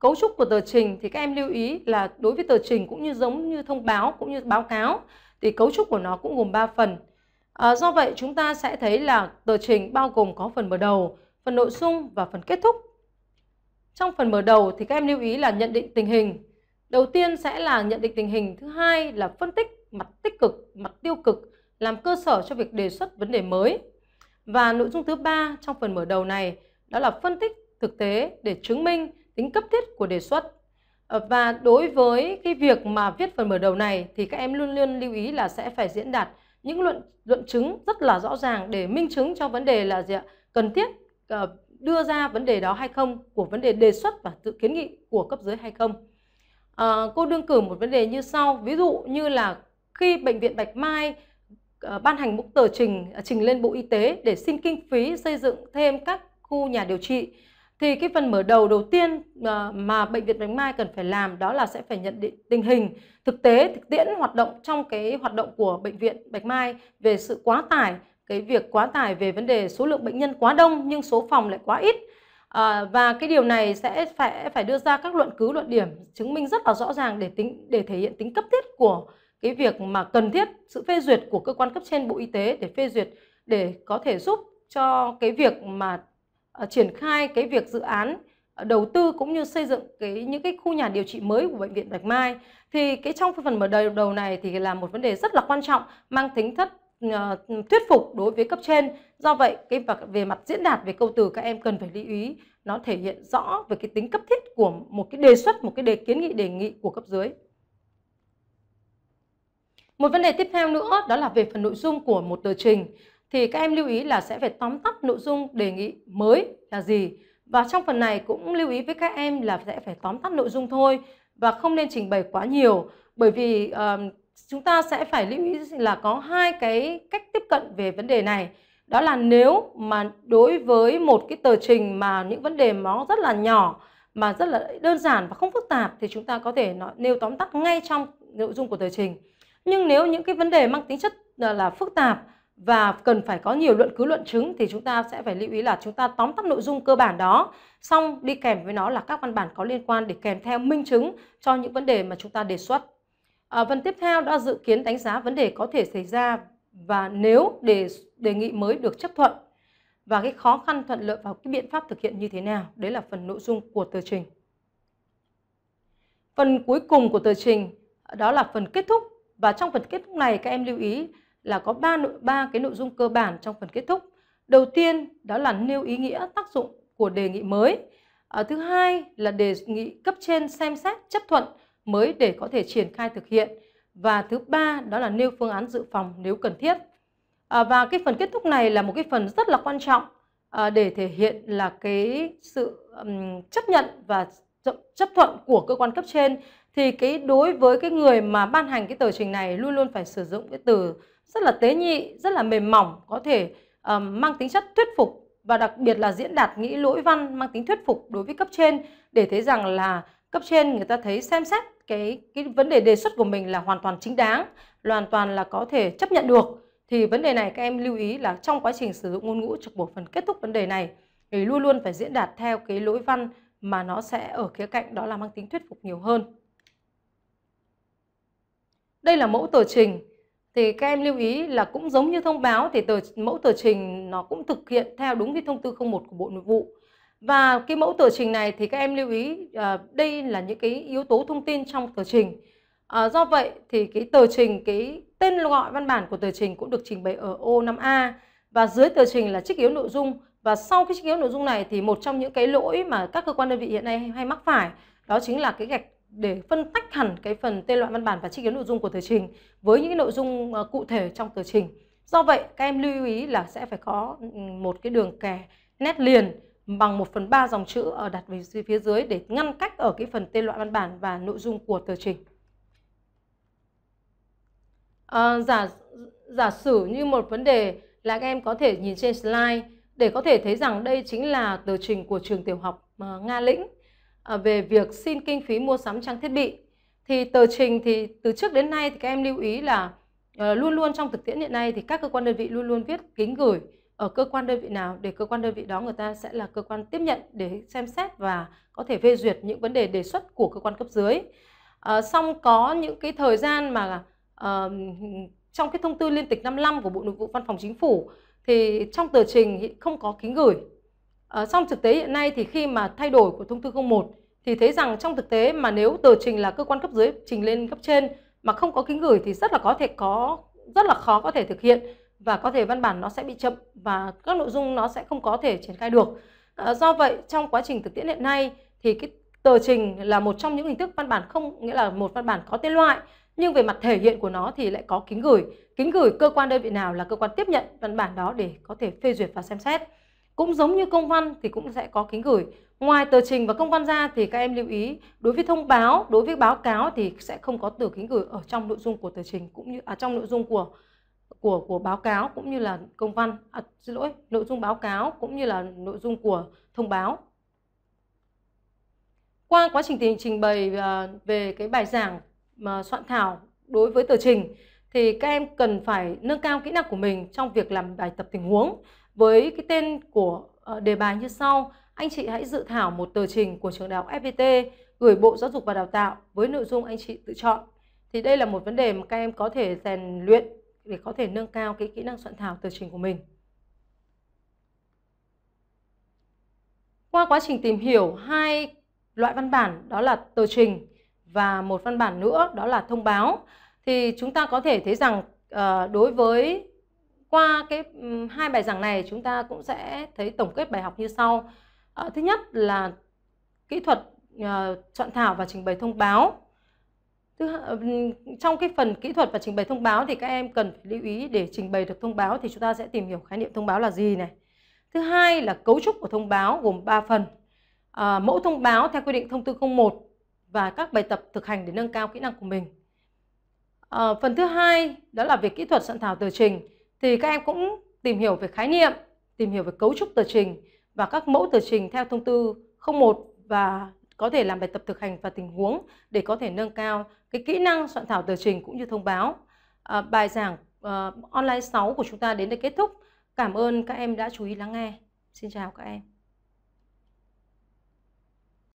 Cấu trúc của tờ trình thì các em lưu ý là đối với tờ trình cũng như giống như thông báo cũng như báo cáo thì cấu trúc của nó cũng gồm 3 phần. À, do vậy chúng ta sẽ thấy là tờ trình bao gồm có phần mở đầu, phần nội dung và phần kết thúc. Trong phần mở đầu thì các em lưu ý là nhận định tình hình. Đầu tiên sẽ là nhận định tình hình, thứ hai là phân tích mặt tích cực, mặt tiêu cực làm cơ sở cho việc đề xuất vấn đề mới. Và nội dung thứ ba trong phần mở đầu này đó là phân tích thực tế để chứng minh tính cấp thiết của đề xuất. Ờ, và đối với cái việc mà viết phần mở đầu này thì các em luôn luôn lưu ý là sẽ phải diễn đạt những luận luận chứng rất là rõ ràng để minh chứng cho vấn đề là gì ạ? Cần thiết ờ, đưa ra vấn đề đó hay không của vấn đề đề xuất và tự kiến nghị của cấp dưới hay không. À, cô đương cử một vấn đề như sau, ví dụ như là khi bệnh viện Bạch Mai ban hành một tờ trình à, trình lên Bộ Y tế để xin kinh phí xây dựng thêm các khu nhà điều trị thì cái phần mở đầu đầu tiên ờ, mà bệnh viện Bạch Mai cần phải làm đó là sẽ phải nhận định tình hình thực tế thực tiễn hoạt động trong cái hoạt động của bệnh viện Bạch Mai về sự quá tải cái việc quá tải về vấn đề số lượng bệnh nhân quá đông nhưng số phòng lại quá ít à, và cái điều này sẽ phải phải đưa ra các luận cứ luận điểm chứng minh rất là rõ ràng để tính để thể hiện tính cấp thiết của cái việc mà cần thiết sự phê duyệt của cơ quan cấp trên Bộ Y tế để phê duyệt để có thể giúp cho cái việc mà Ờ, triển khai cái việc dự án ờ, đầu tư cũng như xây dựng cái những cái khu nhà điều trị mới của bệnh viện Bạch Mai thì cái trong phần mở đầu đầu này thì là một vấn đề rất là quan trọng mang tính thất uh, thuyết phục đối với cấp trên do vậy cái về mặt diễn đạt về câu từ các em cần phải lưu ý nó thể hiện rõ về cái tính cấp thiết của một cái đề xuất một cái đề kiến nghị đề nghị của cấp dưới một vấn đề tiếp theo nữa đó là về phần nội dung của một tờ trình thì các em lưu ý là sẽ phải tóm tắt nội dung đề nghị mới là gì. Và trong phần này cũng lưu ý với các em là sẽ phải tóm tắt nội dung thôi và không nên trình bày quá nhiều bởi vì uh, chúng ta sẽ phải lưu ý là có hai cái cách tiếp cận về vấn đề này đó là nếu mà đối với một cái tờ trình mà những vấn đề nó rất là nhỏ mà rất là đơn giản và không phức tạp thì chúng ta có thể nói, nêu tóm tắt ngay trong nội dung của tờ trình nhưng nếu những cái vấn đề mang tính chất là, ờ, là phức tạp và cần phải có nhiều luận cứ luận chứng thì chúng ta sẽ phải lưu ý là chúng ta tóm tắt nội dung cơ bản đó xong đi kèm với nó là các văn bản có liên quan để kèm theo minh chứng cho những vấn đề mà chúng ta đề xuất à, phần tiếp theo đã dự kiến đánh giá vấn đề có thể xảy ra và nếu đề đề nghị mới được chấp thuận và cái khó khăn thuận lợi vào cái biện pháp thực hiện như thế nào đấy là phần nội dung của tờ trình phần cuối cùng của tờ trình đó là phần kết thúc và trong phần kết thúc này các em lưu ý là có ba nội ba cái nội dung cơ bản trong phần kết thúc. Đầu tiên đó là nêu ý nghĩa tác dụng của đề nghị mới. À, thứ hai là đề nghị cấp trên xem xét chấp thuận mới để có thể triển khai thực hiện. Và thứ ba đó là nêu phương án dự phòng nếu cần thiết. À, và cái phần kết thúc này là một cái phần rất là quan trọng à, để thể hiện là cái sự um, chấp nhận và chấp thuận của cơ quan cấp trên thì cái đối với cái người mà ban hành cái tờ trình này luôn luôn phải sử dụng cái từ rất là tế nhị, rất là mềm mỏng, có thể um, mang tính chất thuyết phục và đặc biệt là diễn đạt nghĩ lỗi văn mang tính thuyết phục đối với cấp trên để thấy rằng là cấp trên người ta thấy xem xét cái cái vấn đề đề xuất của mình là hoàn toàn chính đáng, hoàn toàn là có thể chấp nhận được. Thì vấn đề này các em lưu ý là trong quá trình sử dụng ngôn ngữ trực bộ phần kết thúc vấn đề này thì luôn luôn phải diễn đạt theo cái lỗi văn mà nó sẽ ở khía cạnh đó là mang tính thuyết phục nhiều hơn. Đây là mẫu tờ trình thì các em lưu ý là cũng giống như thông báo thì tờ mẫu tờ trình nó cũng thực hiện theo đúng cái thông tư 01 của Bộ Nội vụ. Và cái mẫu tờ trình này thì các em lưu ý à, đây là những cái yếu tố thông tin trong tờ trình. À, do vậy thì cái tờ trình cái tên gọi văn bản của tờ trình cũng được trình bày ở ô 5A và dưới tờ trình là trích yếu nội dung và sau cái trích yếu nội dung này thì một trong những cái lỗi mà các cơ quan đơn vị hiện nay hay mắc phải đó chính là cái gạch để phân tách hẳn cái phần tên loại văn bản và chi kiếm nội dung của tờ trình với những cái nội dung ờ, cụ thể trong tờ trình. Do vậy, các em lưu ý là sẽ phải có một cái đường kẻ nét liền bằng 1 phần 3 dòng chữ ở đặt về phía dưới để ngăn cách ở cái phần tên loại văn bản và nội dung của tờ trình. À, giả giả sử như một vấn đề là các em có thể nhìn trên slide để có thể thấy rằng đây chính là tờ trình của trường tiểu học ờ, Nga Lĩnh Ờ, về việc xin kinh phí mua sắm trang thiết bị thì tờ trình thì từ trước đến nay thì các em lưu ý là ờ, luôn luôn trong thực tiễn hiện nay thì các cơ quan đơn vị luôn luôn viết kính gửi ở cơ quan đơn vị nào để cơ quan đơn vị đó người ta sẽ là cơ quan tiếp nhận để xem xét và có thể phê duyệt những vấn đề đề xuất của cơ quan cấp dưới. À, xong có những cái thời gian mà à, trong cái thông tư liên tịch 55 của Bộ Nội vụ Văn phòng Chính phủ thì trong tờ trình không có kính gửi. À, xong thực tế hiện nay thì khi mà thay đổi của thông tư 01 thì thấy rằng trong thực tế mà nếu tờ trình là cơ quan cấp dưới trình lên cấp trên mà không có kính gửi thì rất là có thể có rất là khó có thể thực hiện và có thể văn bản nó sẽ bị chậm và các nội dung nó sẽ không có thể triển khai được. À, do vậy trong quá trình thực tiễn hiện nay thì cái tờ trình là một trong những hình thức văn bản không nghĩa là một văn bản có tên loại nhưng về mặt thể hiện của nó thì lại có kính gửi. Kính gửi cơ quan đơn vị nào là cơ quan tiếp nhận văn bản đó để có thể phê duyệt và xem xét. Cũng giống như công văn thì cũng sẽ có kính gửi. Ngoài tờ trình và công văn ra thì các em lưu ý đối với thông báo, đối với báo cáo thì sẽ không có từ kính gửi ở trong nội dung của tờ trình cũng như ở à, trong nội dung của của của báo cáo cũng như là công văn à, xin lỗi, nội dung báo cáo cũng như là nội dung của thông báo. Qua quá trình trình bày à, về cái bài giảng mà soạn thảo đối với tờ trình thì các em cần phải nâng cao kỹ năng của mình trong việc làm bài tập tình huống với cái tên của à, đề bài như sau anh chị hãy dự thảo một tờ trình của trường đại học FPT gửi Bộ Giáo dục và Đào tạo với nội dung anh chị tự chọn. Thì đây là một vấn đề mà các em có thể rèn luyện để có thể nâng cao cái kỹ năng soạn thảo tờ trình của mình. Qua quá trình tìm hiểu hai loại văn bản đó là tờ trình và một văn bản nữa đó là thông báo thì chúng ta có thể thấy rằng ờ, đối với qua cái hai bài giảng này chúng ta cũng sẽ thấy tổng kết bài học như sau À, thứ nhất là kỹ thuật à, ờ, soạn thảo và trình bày thông báo. Thứ, ờ, trong cái phần kỹ thuật và trình bày thông báo thì các em cần phải lưu ý để trình bày được thông báo thì chúng ta sẽ tìm hiểu khái niệm thông báo là gì này. Thứ hai là cấu trúc của thông báo gồm 3 phần. À, mẫu thông báo theo quy định thông tư 01 và các bài tập thực hành để nâng cao kỹ năng của mình. À, phần thứ hai đó là về kỹ thuật soạn thảo tờ trình thì các em cũng tìm hiểu về khái niệm, tìm hiểu về cấu trúc tờ trình và các mẫu tờ trình theo thông tư 01 và có thể làm bài tập thực hành và tình huống để có thể nâng cao cái kỹ năng soạn thảo tờ trình cũng như thông báo. À, bài giảng uh, online 6 của chúng ta đến đây kết thúc. Cảm ơn các em đã chú ý lắng nghe. Xin chào các em.